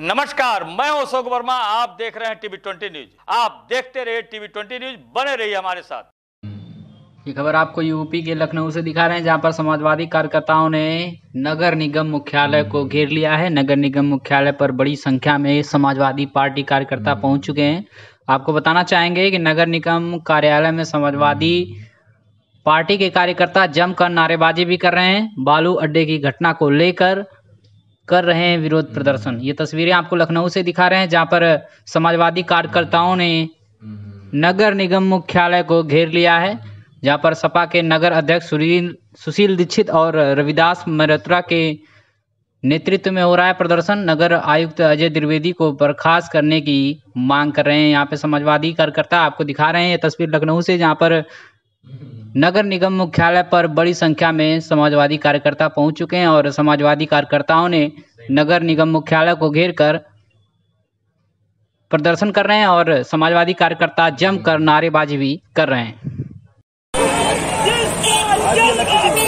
नमस्कार मैं अशोक वर्मा आप देख रहे हैं टीवी ट्वेंटी न्यूज आप देखते रहिए टीवी ट्वेंटी न्यूज बने रहिए हमारे साथ ये खबर आपको यूपी के लखनऊ से दिखा रहे हैं जहां पर समाजवादी कार्यकर्ताओं ने नगर निगम मुख्यालय को घेर लिया है नगर निगम मुख्यालय पर बड़ी संख्या में समाजवादी पार्टी कार्यकर्ता पहुंच चुके हैं आपको बताना चाहेंगे कि नगर निगम कार्यालय में समाजवादी पार्टी के कार्यकर्ता जमकर नारेबाजी भी कर रहे हैं बालू अड्डे की घटना को लेकर कर रहे हैं विरोध हम्म। प्रदर्शन ये तस्वीरें आपको लखनऊ से दिखा रहे हैं जहां पर समाजवादी कार्यकर्ताओं ने हम्म। नगर निगम मुख्यालय को घेर लिया है जहां पर सपा के नगर अध्यक्ष सुशील सुशील दीक्षित और रविदास मल्होत्रा के नेतृत्व में हो रहा है प्रदर्शन नगर आयुक्त अजय द्विवेदी को बर्खास्त करने की मांग कर रहे हैं यहाँ पे समाजवादी कार्यकर्ता आपको दिखा रहे हैं ये तस्वीर लखनऊ से जहाँ पर हम्म। नगर निगम मुख्यालय पर बड़ी संख्या में समाजवादी कार्यकर्ता पहुंच चुके हैं और समाजवादी कार्यकर्ताओं ने नगर निगम मुख्यालय को घेर कर प्रदर्शन कर रहे हैं और समाजवादी कार्यकर्ता जमकर नारेबाजी भी कर रहे हैं